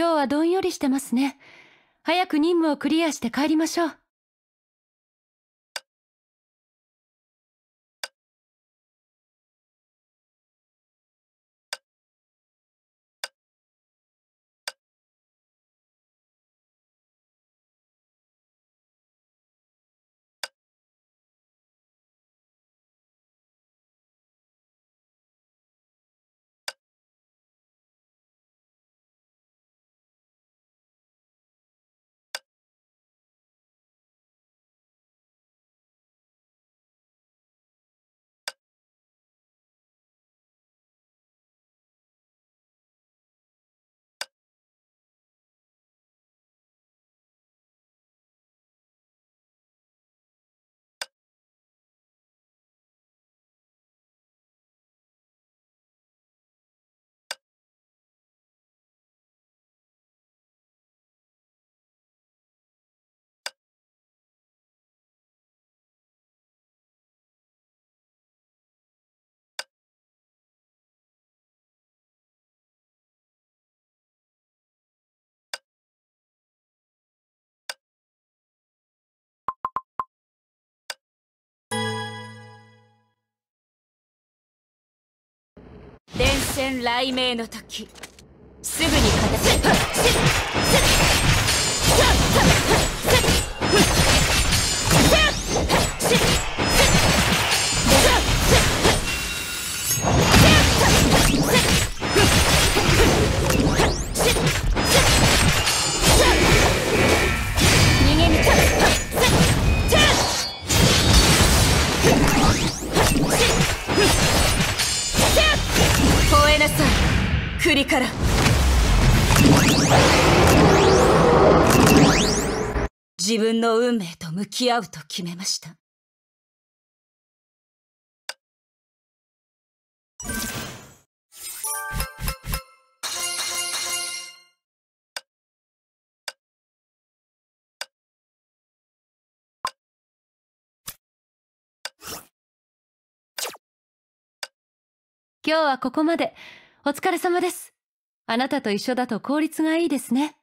今日はどんよりしてますね。早く任務をクリアして帰りましょう。戦雷鳴の時すぐに片付け栗から自分の運命と向き合うと決めました今日はここまで。お疲れ様です。あなたと一緒だと効率がいいですね。